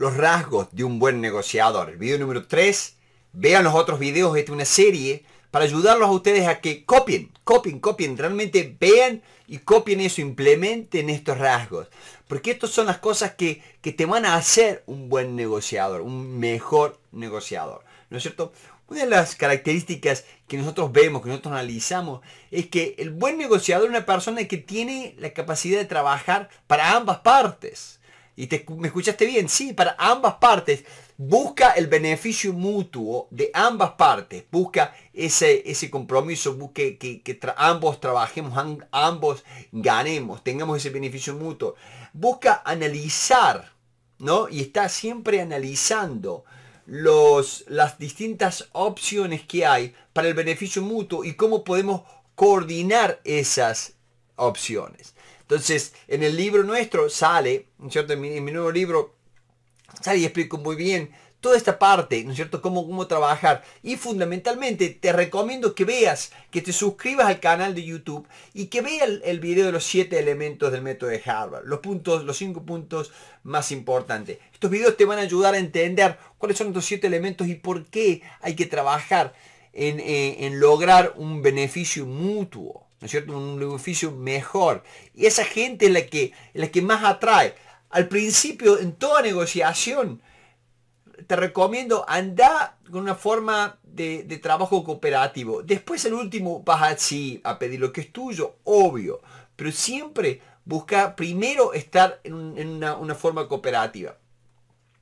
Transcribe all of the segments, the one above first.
los rasgos de un buen negociador. El video número 3, vean los otros videos, esta una serie para ayudarlos a ustedes a que copien, copien, copien, realmente vean y copien eso, implementen estos rasgos. Porque estas son las cosas que, que te van a hacer un buen negociador, un mejor negociador. ¿No es cierto? Una de las características que nosotros vemos, que nosotros analizamos, es que el buen negociador es una persona que tiene la capacidad de trabajar para ambas partes. Y te, me escuchaste bien, sí, para ambas partes. Busca el beneficio mutuo de ambas partes. Busca ese, ese compromiso, busque, que, ambos trabajemos, ambos ganemos, tengamos ese beneficio mutuo. Busca analizar, ¿no? Y está siempre analizando los, las distintas opciones que hay para el beneficio mutuo y cómo podemos coordinar esas opciones. Entonces, en el libro nuestro sale, cierto? En mi, nuevo libro sale y explico muy bien toda esta parte, ¿no es cierto?, cómo, cómo trabajar. Y fundamentalmente te recomiendo que veas, que te suscribas al canal de YouTube y que veas el, video de los siete elementos del método de Harvard, los puntos, los 5 puntos más importantes. Estos videos te van a ayudar a entender cuáles son estos siete elementos y por qué hay que trabajar en eh, lograr un beneficio mutuo. ¿no es cierto? Un oficio mejor. Y esa gente es la que, la que más atrae. Al principio, en toda negociación, te recomiendo andar con una forma de, trabajo cooperativo. Después el último vas así a pedir lo que es tuyo, obvio. Pero siempre busca primero estar en, una, forma cooperativa.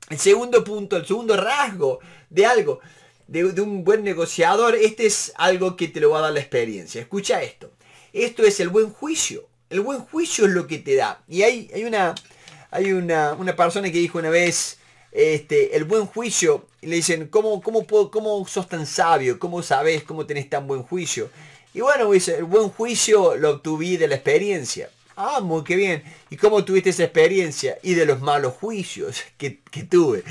El segundo punto, el segundo rasgo de algo, de un buen negociador, este es algo que te lo va a dar la experiencia. Escucha esto. Esto es el buen juicio. El buen juicio es lo que te da. Y hay, hay, una, hay una, una persona que dijo una vez, este, el buen juicio, y le dicen, ¿cómo, cómo, puedo, ¿cómo sos tan sabio? ¿Cómo sabes? ¿Cómo tenés tan buen juicio? Y bueno, dice, el buen juicio lo obtuve de la experiencia. Ah, muy qué bien. ¿Y cómo tuviste esa experiencia? Y de los malos juicios que, que tuve.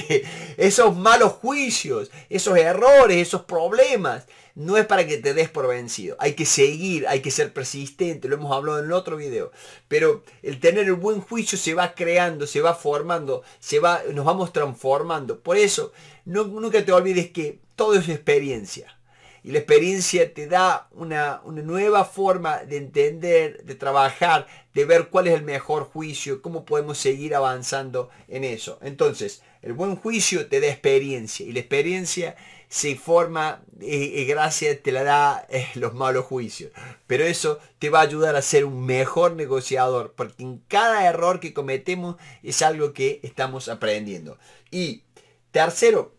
esos malos juicios, esos errores, esos problemas, no es para que te des por vencido. Hay que seguir, hay que ser persistente, lo hemos hablado en el otro video. Pero el tener el buen juicio se va creando, se va formando, se va, nos vamos transformando. Por eso, nunca te olvides que todo es experiencia. Y la experiencia te da una, una, nueva forma de entender, de trabajar, de ver cuál es el mejor juicio, cómo podemos seguir avanzando en eso. Entonces, el buen juicio te da experiencia y la experiencia se forma y, gracias te la da eh, los malos juicios. Pero eso te va a ayudar a ser un mejor negociador, porque en cada error que cometemos es algo que estamos aprendiendo. Y tercero,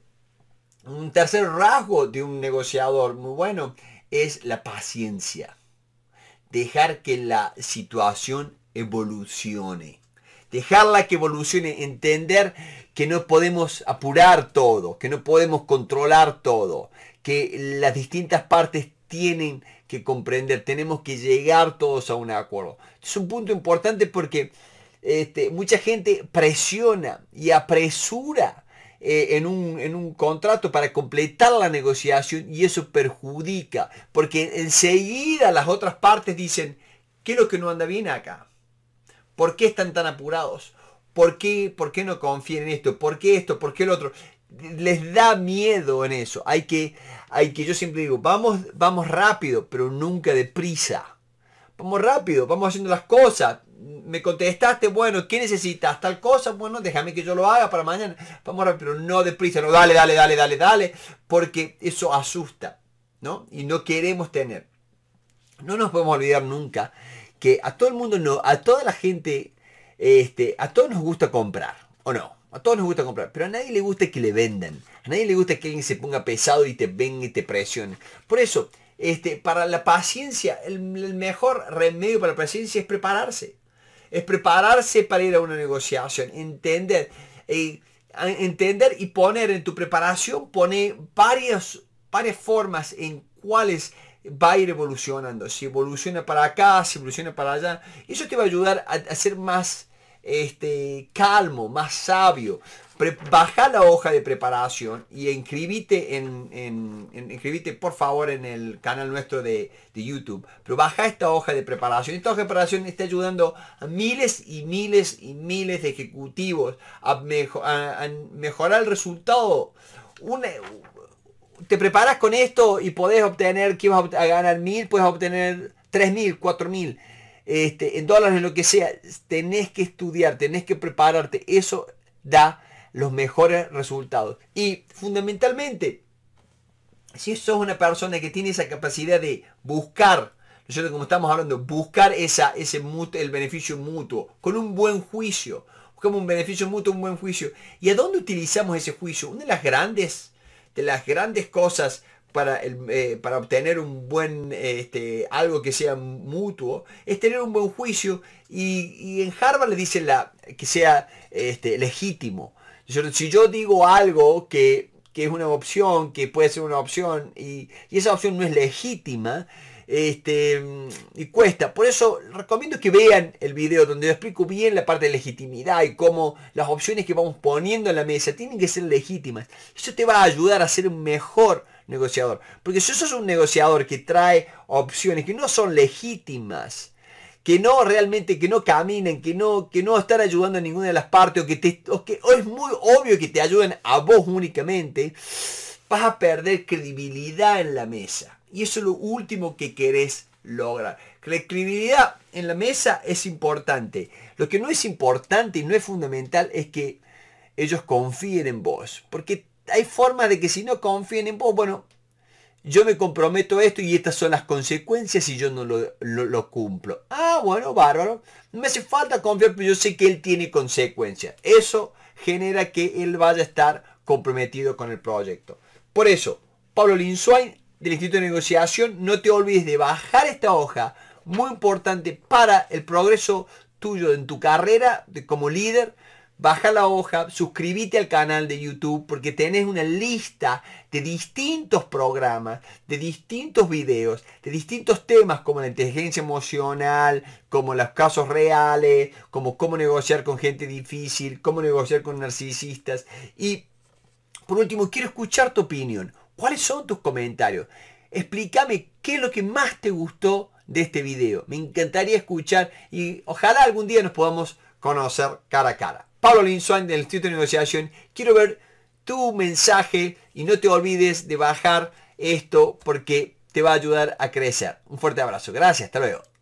un tercer rasgo de un negociador muy bueno es la paciencia. Dejar que la situación evolucione dejarla que evolucione, entender que no podemos apurar todo, que no podemos controlar todo, que las distintas partes tienen que comprender, tenemos que llegar todos a un acuerdo. Es un punto importante porque este, mucha gente presiona y apresura eh, en, un, en un contrato para completar la negociación y eso perjudica, porque enseguida las otras partes dicen, ¿qué es lo que no anda bien acá? ¿Por qué están tan apurados? ¿Por qué, ¿Por qué no confían en esto? ¿Por qué esto? ¿Por qué el otro? Les da miedo en eso. Hay que, hay que yo siempre digo, vamos, vamos rápido, pero nunca deprisa. Vamos rápido, vamos haciendo las cosas. Me contestaste, bueno, ¿qué necesitas? Tal cosa, bueno, déjame que yo lo haga para mañana. Vamos rápido, pero no deprisa, no, dale, dale, dale, dale, dale, porque eso asusta, ¿no? Y no queremos tener. No nos podemos olvidar nunca que a todo el mundo no, a toda la gente, este, a todos nos gusta comprar, ¿o no? A todos nos gusta comprar, pero a nadie le gusta que le vendan. A nadie le gusta que alguien se ponga pesado y te venga y te presione. Por eso, este, para la paciencia, el, mejor remedio para la paciencia es prepararse. Es prepararse para ir a una negociación, entender. Eh, entender y poner en tu preparación, pone varias, varias formas en cuáles va a ir evolucionando. Si evoluciona para acá, si evoluciona para allá, eso te va a ayudar a, ser más este, calmo, más sabio. baja la hoja de preparación y inscribite, en, en, por favor en el canal nuestro de, YouTube. Pero baja esta hoja de preparación. Esta hoja de preparación está ayudando a miles y miles y miles de ejecutivos a, mejorar el resultado. Una, te preparas con esto y podés obtener que vas a ganar mil, puedes obtener tres mil, cuatro mil, este, en dólares, en lo que sea. Tenés que estudiar, tenés que prepararte. Eso da los mejores resultados. Y fundamentalmente, si sos una persona que tiene esa capacidad de buscar, Nosotros como estamos hablando, buscar esa, ese el beneficio mutuo, con un buen juicio, como un beneficio mutuo, un buen juicio. ¿Y a dónde utilizamos ese juicio? Una de las grandes de las grandes cosas para, eh, para obtener un buen, este, algo que sea mutuo, es tener un buen juicio y, en Harvard le dicen la, que sea este, legítimo. si yo digo algo que, es una opción, que puede ser una opción y, y esa opción no es legítima, este, mm, y cuesta. Por eso recomiendo que vean el video donde yo explico bien la parte de legitimidad y cómo las opciones que vamos poniendo en la mesa tienen que ser legítimas. Eso te va a ayudar a ser un mejor negociador. Porque si sos un negociador que trae opciones que no son legítimas, que no realmente, que no caminan, que no, que no están ayudando a ninguna de las partes, o que, te, es muy obvio que te ayudan a vos únicamente, vas a perder credibilidad en la mesa. Y eso es lo último que querés lograr. La credibilidad en la mesa es importante. Lo que no es importante y no es fundamental es que ellos confíen en vos. Porque hay formas de que si no confíen en vos, bueno, yo me comprometo a esto y estas son las consecuencias si yo no lo, cumplo. Ah, bueno, bárbaro. No me hace falta confiar, pero yo sé que él tiene consecuencias. Eso genera que él vaya a estar comprometido con el proyecto. Por eso, Pablo Linswain del Instituto de Negociación. No te olvides de bajar esta hoja, muy importante para el progreso tuyo en tu carrera de, como líder. Baja la hoja, suscríbete al canal de YouTube porque tenés una lista de distintos programas, de distintos videos, de distintos temas como la inteligencia emocional, como los casos reales, como cómo negociar con gente difícil, cómo negociar con narcisistas. Y por último, quiero escuchar tu opinión. ¿Cuáles son tus comentarios? Explícame qué es lo que más te gustó de este video. Me encantaría escuchar y ojalá algún día nos podamos conocer cara a cara. Pablo Linsuán del Instituto de Negociación, quiero ver tu mensaje y no te olvides de bajar esto porque te va a ayudar a crecer. Un fuerte abrazo. Gracias. Hasta luego.